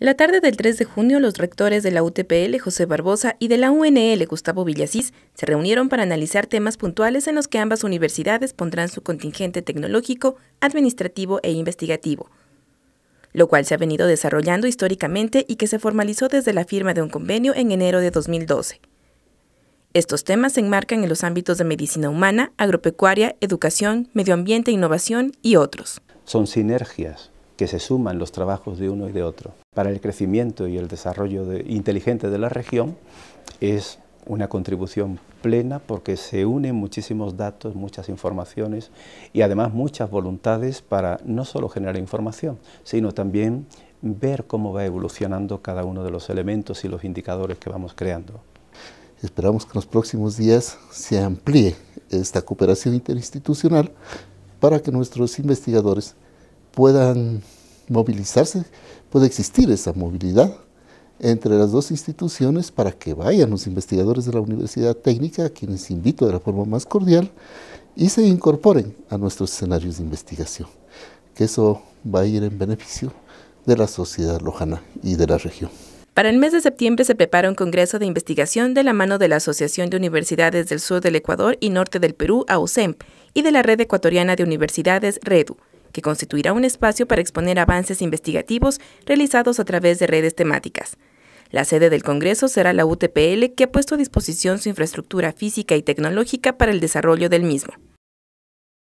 La tarde del 3 de junio, los rectores de la UTPL José Barbosa y de la UNL Gustavo Villasís se reunieron para analizar temas puntuales en los que ambas universidades pondrán su contingente tecnológico, administrativo e investigativo, lo cual se ha venido desarrollando históricamente y que se formalizó desde la firma de un convenio en enero de 2012. Estos temas se enmarcan en los ámbitos de medicina humana, agropecuaria, educación, medio ambiente, innovación y otros. Son sinergias que se suman los trabajos de uno y de otro. Para el crecimiento y el desarrollo inteligente de la región es una contribución plena porque se unen muchísimos datos, muchas informaciones y además muchas voluntades para no solo generar información, sino también ver cómo va evolucionando cada uno de los elementos y los indicadores que vamos creando. Esperamos que en los próximos días se amplíe esta cooperación interinstitucional para que nuestros investigadores puedan movilizarse, puede existir esa movilidad entre las dos instituciones para que vayan los investigadores de la Universidad Técnica, a quienes invito de la forma más cordial, y se incorporen a nuestros escenarios de investigación, que eso va a ir en beneficio de la sociedad lojana y de la región. Para el mes de septiembre se prepara un congreso de investigación de la mano de la Asociación de Universidades del Sur del Ecuador y Norte del Perú, AUSEM, y de la Red Ecuatoriana de Universidades, REDU que constituirá un espacio para exponer avances investigativos realizados a través de redes temáticas. La sede del Congreso será la UTPL, que ha puesto a disposición su infraestructura física y tecnológica para el desarrollo del mismo.